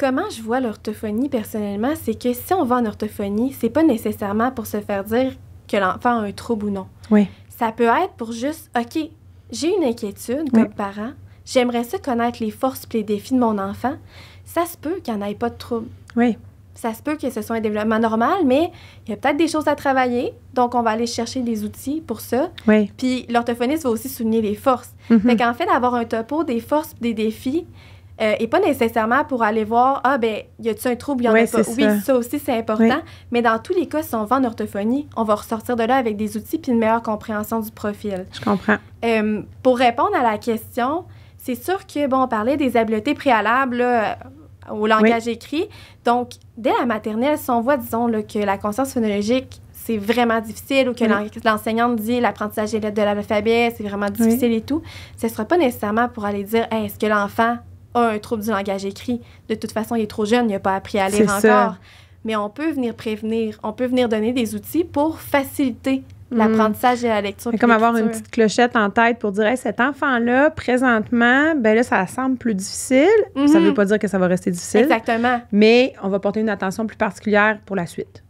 Comment je vois l'orthophonie personnellement, c'est que si on va en orthophonie, c'est pas nécessairement pour se faire dire que l'enfant a un trouble ou non. Oui. Ça peut être pour juste, OK, j'ai une inquiétude comme parent, j'aimerais ça connaître les forces et les défis de mon enfant. Ça se peut qu'il n'y en ait pas de trouble. Oui. Ça se peut que ce soit un développement normal, mais il y a peut-être des choses à travailler. Donc, on va aller chercher des outils pour ça. Oui. Puis, l'orthophoniste va aussi souligner les forces. Mhm. Fait qu'en fait, d'avoir un topo des forces des défis, euh, et pas nécessairement pour aller voir, ah ben, y a tu il un trouble, y en a pas. Oui, ça aussi, c'est important. Mais dans tous les cas, si on va en orthophonie, on va ressortir de là avec des outils puis une meilleure compréhension du profil. Je comprends. Euh, pour répondre à la question, c'est sûr que, bon, on parlait des habiletés préalables euh, au langage écrit. Donc, dès la maternelle, si on voit, disons, que la conscience phonologique, c'est vraiment difficile ou que l'enseignante dit l'apprentissage des lettres de l'alphabet, c'est vraiment difficile et tout, ce ne sera pas nécessairement pour aller dire est-ce que l'enfant a un trouble du langage écrit. De toute façon, il est trop jeune, il n'a pas appris à lire encore. Mais on peut venir prévenir, on peut venir donner des outils pour faciliter mm. l'apprentissage et la lecture. C'est comme avoir une petite clochette en tête pour dire cet enfant-là, présentement, ben là, ça semble plus difficile. Ça ne mhm. veut pas dire que ça va rester difficile. Exactement. Mais on va porter une attention plus particulière pour la suite.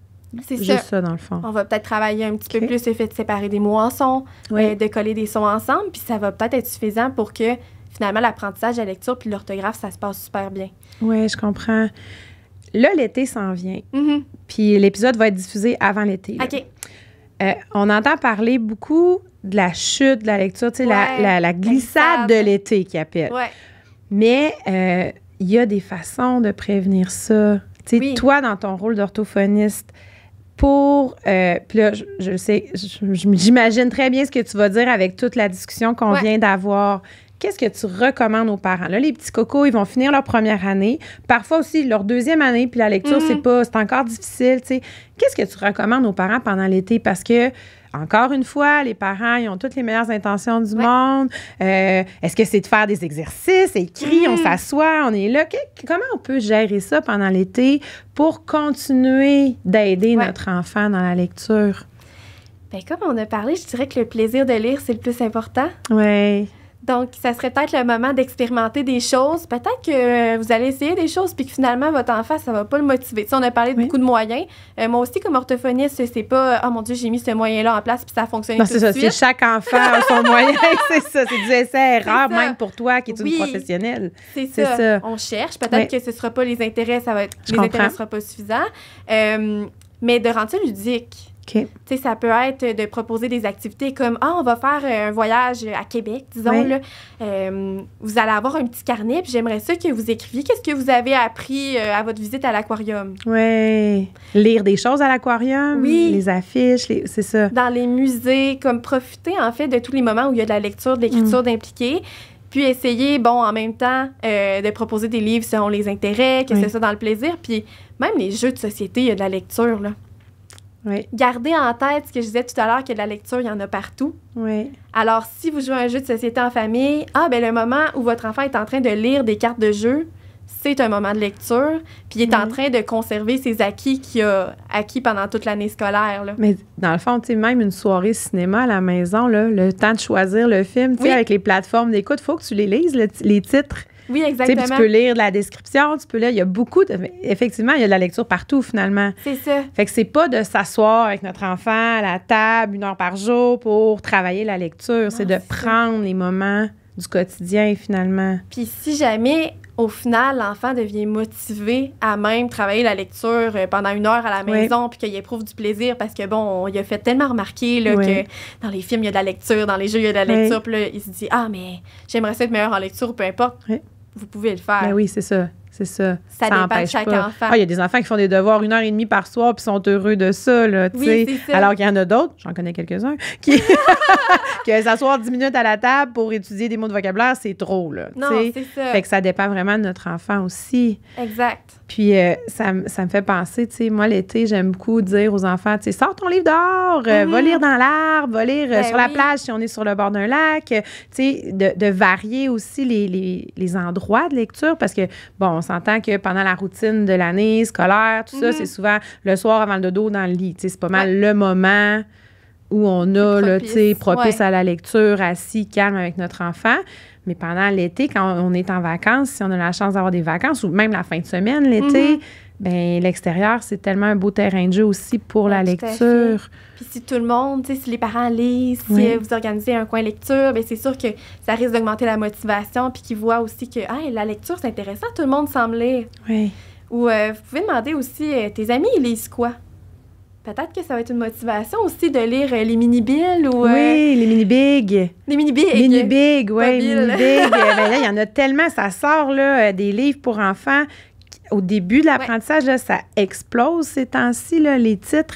C'est ça. ça, dans le fond. On va peut-être travailler un petit peu plus le fait de séparer des mots en sons, euh, de coller des sons ensemble, puis ça va peut-être être suffisant pour que finalement, l'apprentissage, la lecture puis l'orthographe, ça se passe super bien. Oui, je comprends. Là, l'été s'en vient. Mm-hmm. Puis l'épisode va être diffusé avant l'été. OK. Euh, on entend parler beaucoup de la chute de la lecture, tu sais, la, glissade de l'été qui appelle. Mais il euh, y a des façons de prévenir ça. Tu sais, toi, dans ton rôle d'orthophoniste, pour. Euh, puis là, je, sais, j'imagine très bien ce que tu vas dire avec toute la discussion qu'on vient d'avoir qu'est-ce que tu recommandes aux parents? Là, les petits cocos, ils vont finir leur première année, parfois aussi leur deuxième année, puis la lecture, c'est mhm. encore difficile, tu Qu'est-ce que tu recommandes aux parents pendant l'été? Parce que, encore une fois, les parents, ils ont toutes les meilleures intentions du monde. Euh, est-ce que c'est de faire des exercices, écrit on mhm. s'assoit, on est là? comment on peut gérer ça pendant l'été pour continuer d'aider notre enfant dans la lecture? Bien, comme on a parlé, je dirais que le plaisir de lire, c'est le plus important. Oui. Donc, ça serait peut-être le moment d'expérimenter des choses. Peut-être que euh, vous allez essayer des choses, puis que finalement, votre enfant, ça va pas le motiver. Tu sais, on a parlé de beaucoup de moyens. Euh, moi aussi, comme orthophoniste, c'est pas « Oh mon Dieu, j'ai mis ce moyen-là en place, puis ça fonctionne ben, tout de suite. » C'est chaque enfant a son moyen. C'est ça, c'est du essai-erreur, même pour toi qui es une professionnelle. C'est ça. On cherche. Peut-être que ce sera pas les intérêts, ça va être, Je intérêts ne sera pas suffisant. Euh, mais de rendre ça ludique. Ça peut être de proposer des activités comme Ah, on va faire euh, un voyage à Québec, disons. Euh, vous allez avoir un petit carnet, puis j'aimerais ça que vous écriviez qu'est-ce que vous avez appris euh, à votre visite à l'aquarium. Oui. Lire des choses à l'aquarium, oui. les affiches, c'est ça. Dans les musées, comme profiter en fait de tous les moments où il y a de la lecture, de l'écriture mm. d'impliquer puis essayer, bon, en même temps, de proposer des livres selon les intérêts, que c'est ça dans le plaisir. Puis même les jeux de société, il y a de la lecture, là. Gardez en tête ce que je disais tout à l'heure, que de la lecture, il y en a partout. Oui. Alors, si vous jouez à un jeu de société en famille, ah, ben le moment où votre enfant est en train de lire des cartes de jeu, c'est un moment de lecture, puis il est en train de conserver ses acquis qu'il a acquis pendant toute l'année scolaire. Mais dans le fond, tu même une soirée cinéma à la maison, là, le temps de choisir le film, tu avec les plateformes d'écoute, il faut que tu les lises, les titres. Oui, exactement. tu peux lire la description, tu peux lire. Il y a beaucoup de. Effectivement, il y a de la lecture partout, finalement. C'est ça. Fait que c'est pas de s'asseoir avec notre enfant à la table une heure par jour pour travailler la lecture. c'est ah, de prendre les moments du quotidien, finalement. Puis si jamais au final, l'enfant devient motivé à même travailler la lecture euh, pendant une heure à la maison, puis qu'il éprouve du plaisir parce que, bon, il a fait tellement remarquer là, que dans les films, il y a de la lecture, dans les jeux, il y a de la lecture, puis là, il se dit, ah, mais j'aimerais ça être meilleur en lecture, peu importe vous pouvez le faire. Ben oui, c'est ça. C'est ça. Ça, n'empêche dépend de chaque pas. enfant. Ah, il y a des enfants qui font des devoirs une heure et demie par soir puis sont heureux de ça. Là, Alors qu'il y en a d'autres, j'en connais quelques-uns, qui que euh, s'asseoir dix minutes à la table pour étudier des mots de vocabulaire, c'est trop. Là, non, c'est ça. Fait que ça dépend vraiment de notre enfant aussi. Exact. Puis euh, ça, ça, me fait penser, tu sais, moi l'été, j'aime beaucoup dire aux enfants, tu sais, sors ton livre dehors, euh, va mhm. lire dans l'arbre, va lire ben sur la plage si on est sur le bord d'un lac. Tu sais, de, de, varier aussi les, les, les endroits de lecture parce que, bon, on s'entend que pendant la routine de l'année scolaire, tout ça, mhm. c'est souvent le soir avant le dodo dans le lit. C'est pas mal le moment où on a le propice, propice à la lecture, assis, calme avec notre enfant. Mais pendant l'été, quand on est en vacances, si on a la chance d'avoir des vacances, ou même la fin de semaine, l'été, mhm ben l'extérieur, c'est tellement un beau terrain de jeu aussi pour la lecture. Puis si tout le monde, si les parents lisent, si vous organisez un coin lecture, ben c'est sûr que ça risque d'augmenter la motivation, puis qu'ils voient aussi que la lecture, c'est intéressant, tout le monde semble lire. Oui. Ou euh, vous pouvez demander aussi, euh, tes amis, ils lisent quoi? Peut-être que ça va être une motivation aussi de lire euh, les mini-billes ou... oui, les mini-bigs. Les mini-bigs. Mini-bigs, oui, mini-bigs. ben là, il y en a tellement, ça sort, là, des livres pour enfants au début de l'apprentissage, ça explose ces temps-ci, les titres.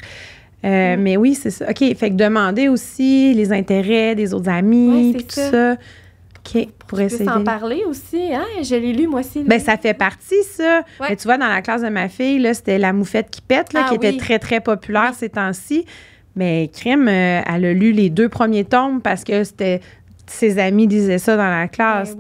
Euh, mm. Mais oui, c'est ça. OK, fait que demander aussi les intérêts des autres amis, puis tout ça. OK, pour, pour en parler aussi, hein? Je l'ai lu, moi aussi. Bien, ça fait partie, ça. tu vois, dans la classe de ma fille, là, c'était La moufette qui pète, là, ah qui était très, très populaire ces temps-ci. Mais Crime, euh, elle a lu les deux premiers tomes parce que c'était ses amis disaient ça dans la ben classe,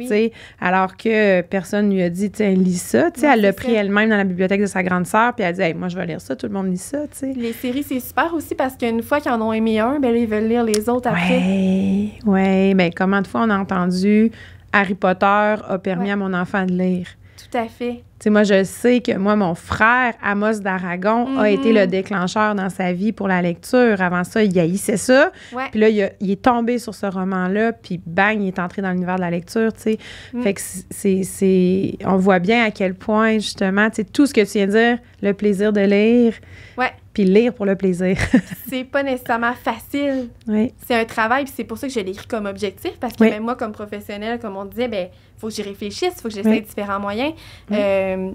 alors que personne lui a dit, tiens, lis ça, elle l'a pris elle-même dans la bibliothèque de sa grande sœur, puis elle a dit, moi, je vais lire ça, tout le monde lit ça, tu Les séries, c'est super aussi parce qu'une fois qu'ils en ont aimé un, ben, ils veulent lire les autres après. Oui, ouais, ben, comment de fois on a entendu Harry Potter a permis à mon enfant de lire. Tout à fait. Tu sais, moi, je sais que moi, mon frère, Amos d'Aragon, a mhm. été le déclencheur dans sa vie pour la lecture. Avant ça, il c'est ça. Puis là, il, est tombé sur ce roman-là, puis bang, il est entré dans l'univers de la lecture, tu sais. Mm. Fait que c'est... On voit bien à quel point, justement, tu sais, tout ce que tu viens de dire, le plaisir de lire... Ouais puis lire pour le plaisir. c'est pas nécessairement facile. Oui. C'est un travail, puis c'est pour ça que je l'ai écrit comme objectif, parce que même moi, comme professionnelle, comme on disait, ben faut que j'y réfléchisse, faut que j'essaie différents moyens. Euh,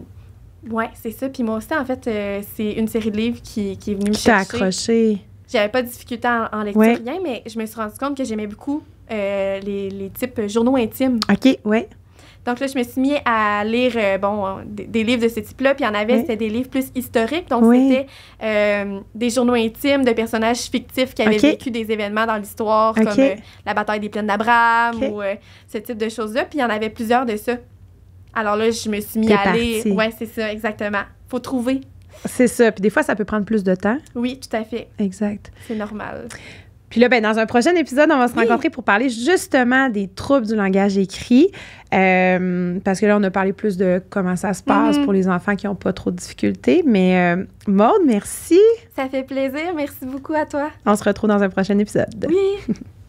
oui, c'est ça. Puis moi aussi, en fait, euh, c'est une série de livres qui, est venue qui me chercher. accroché. J'avais pas de difficulté en, lecture, rien, mais je me suis rendu compte que j'aimais beaucoup euh, les, les, types euh, journaux intimes. OK, oui. Donc là, je me suis mis à lire euh, bon, des, livres de ce type-là. Puis il y en avait, c'était des livres plus historiques. Donc c'était euh, des journaux intimes de personnages fictifs qui avaient vécu des événements dans l'histoire, comme euh, la bataille des plaines d'Abraham ou ce type de choses-là. Puis il y en avait plusieurs de ça. Alors là, je me suis mis à lire. Ouais, c'est ça, exactement. Faut trouver. C'est ça. Puis des fois, ça peut prendre plus de temps. Oui, tout à fait. Exact. C'est normal. Puis là, ben, dans un prochain épisode, on va se rencontrer pour parler justement des troubles du langage écrit. Euh, parce que là, on a parlé plus de comment ça se passe mhm. pour les enfants qui n'ont pas trop de difficultés. Mais euh, Maud, merci. Ça fait plaisir. Merci beaucoup à toi. On se retrouve dans un prochain épisode. Oui.